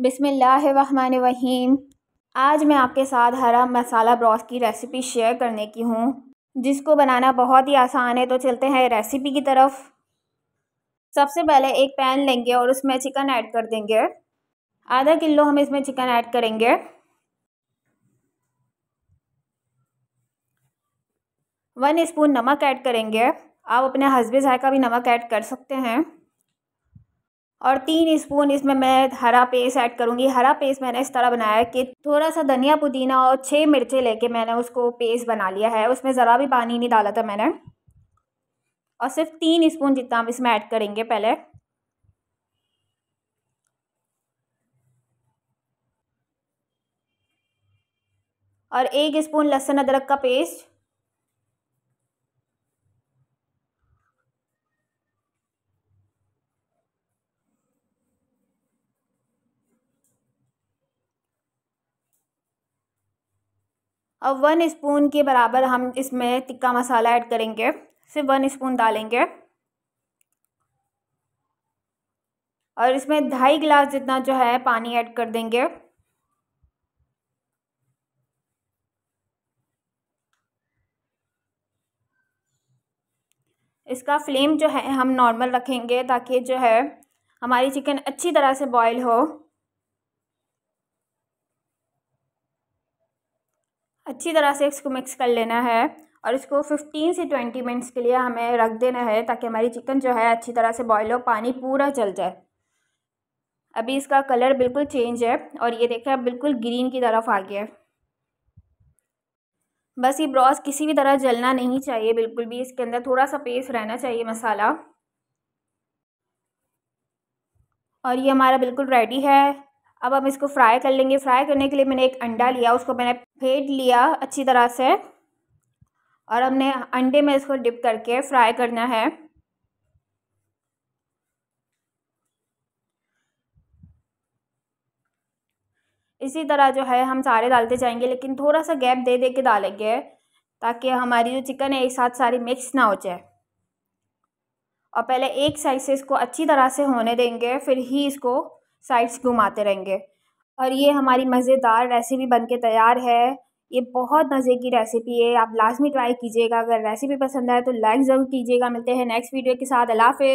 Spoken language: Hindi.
वहीम आज मैं आपके साथ हरा मसाला ब्रॉस की रेसिपी शेयर करने की हूँ जिसको बनाना बहुत ही आसान है तो चलते हैं रेसिपी की तरफ सबसे पहले एक पैन लेंगे और उसमें चिकन ऐड कर देंगे आधा किलो हम इसमें चिकन ऐड करेंगे वन स्पून नमक ऐड करेंगे आप अपने हसबे जायका भी नमक ऐड कर सकते हैं और तीन स्पून इसमें मैं हरा पेस्ट ऐड करूँगी हरा पेस्ट मैंने इस तरह बनाया है कि थोड़ा सा धनिया पुदीना और छः मिर्चें लेके मैंने उसको पेस्ट बना लिया है उसमें ज़रा भी पानी नहीं डाला था मैंने और सिर्फ तीन स्पून जितना हम इसमें ऐड करेंगे पहले और एक स्पून लहसुन अदरक का पेस्ट अब वन स्पून के बराबर हम इसमें टिक्का मसाला ऐड करेंगे सिर्फ वन स्पून डालेंगे और इसमें ढाई गिलास जितना जो है पानी ऐड कर देंगे इसका फ्लेम जो है हम नॉर्मल रखेंगे ताकि जो है हमारी चिकन अच्छी तरह से बॉईल हो अच्छी तरह से इसको मिक्स कर लेना है और इसको 15 से 20 मिनट्स के लिए हमें रख देना है ताकि हमारी चिकन जो है अच्छी तरह से बॉयल हो पानी पूरा चल जाए अभी इसका कलर बिल्कुल चेंज है और ये देखें अब बिल्कुल ग्रीन की तरफ आ गया है बस ये ब्रॉस किसी भी तरह जलना नहीं चाहिए बिल्कुल भी इसके अंदर थोड़ा सा पेस्ट रहना चाहिए मसाला और ये हमारा बिल्कुल रेडी है अब हम इसको फ्राई कर लेंगे फ्राई करने के लिए मैंने एक अंडा लिया उसको मैंने फेंट लिया अच्छी तरह से और हमने अंडे में इसको डिप करके फ्राई करना है इसी तरह जो है हम सारे डालते जाएंगे लेकिन थोड़ा सा गैप दे दे के डालेंगे ताकि हमारी जो चिकन है एक साथ सारी मिक्स ना हो जाए और पहले एक साइड से इसको अच्छी तरह से होने देंगे फिर ही इसको साइड्स घुमाते रहेंगे और ये हमारी मज़ेदार रेसिपी के तैयार है ये बहुत मज़े की रेसिपी है आप लाजमी ट्राई कीजिएगा अगर रेसिपी पसंद आए तो लाइक ज़रूर कीजिएगा मिलते हैं नेक्स्ट वीडियो के साथ अलाफ